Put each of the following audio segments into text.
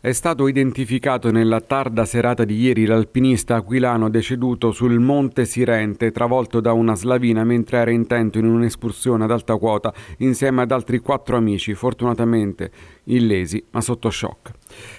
È stato identificato nella tarda serata di ieri l'alpinista aquilano deceduto sul Monte Sirente, travolto da una slavina mentre era intento in un'escursione ad alta quota insieme ad altri quattro amici. Fortunatamente illesi ma sotto shock.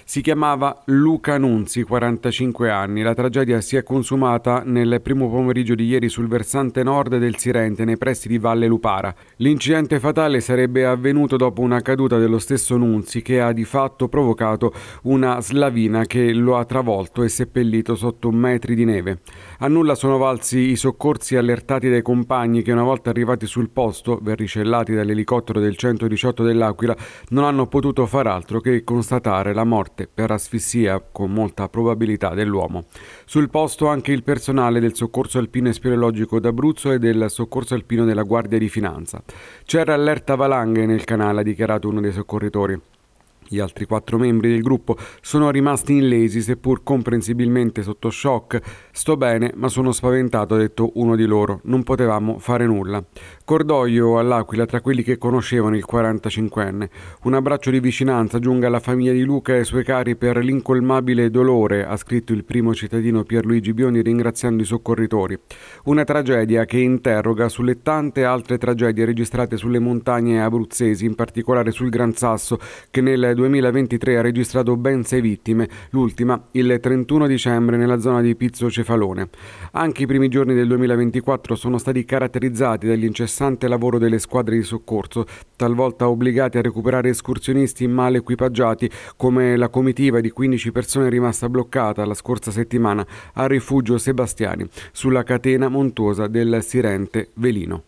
Si chiamava Luca Nunzi, 45 anni. La tragedia si è consumata nel primo pomeriggio di ieri sul versante nord del Sirente, nei pressi di Valle Lupara. L'incidente fatale sarebbe avvenuto dopo una caduta dello stesso Nunzi che ha di fatto provocato una slavina che lo ha travolto e seppellito sotto metri di neve. A nulla sono valsi i soccorsi allertati dai compagni che una volta arrivati sul posto, verricellati dall'elicottero del 118 dell'Aquila, non hanno potuto potuto far altro che constatare la morte per asfissia con molta probabilità dell'uomo. Sul posto anche il personale del soccorso alpino e speleologico d'Abruzzo e del soccorso alpino della Guardia di Finanza. C'era allerta valanghe nel canale, ha dichiarato uno dei soccorritori. Gli altri quattro membri del gruppo sono rimasti illesi, seppur comprensibilmente sotto shock. Sto bene, ma sono spaventato, ha detto uno di loro. Non potevamo fare nulla. Cordoglio all'Aquila tra quelli che conoscevano il 45enne. Un abbraccio di vicinanza giunga alla famiglia di Luca e ai suoi cari per l'incolmabile dolore, ha scritto il primo cittadino Pierluigi Bioni ringraziando i soccorritori. Una tragedia che interroga sulle tante altre tragedie registrate sulle montagne abruzzesi, in particolare sul Gran Sasso, che nel 2023 ha registrato ben sei vittime, l'ultima il 31 dicembre nella zona di Pizzo Cefalone. Anche i primi giorni del 2024 sono stati caratterizzati dall'incessante lavoro delle squadre di soccorso, talvolta obbligate a recuperare escursionisti male equipaggiati, come la comitiva di 15 persone rimasta bloccata la scorsa settimana al rifugio Sebastiani, sulla catena montuosa del Sirente Velino.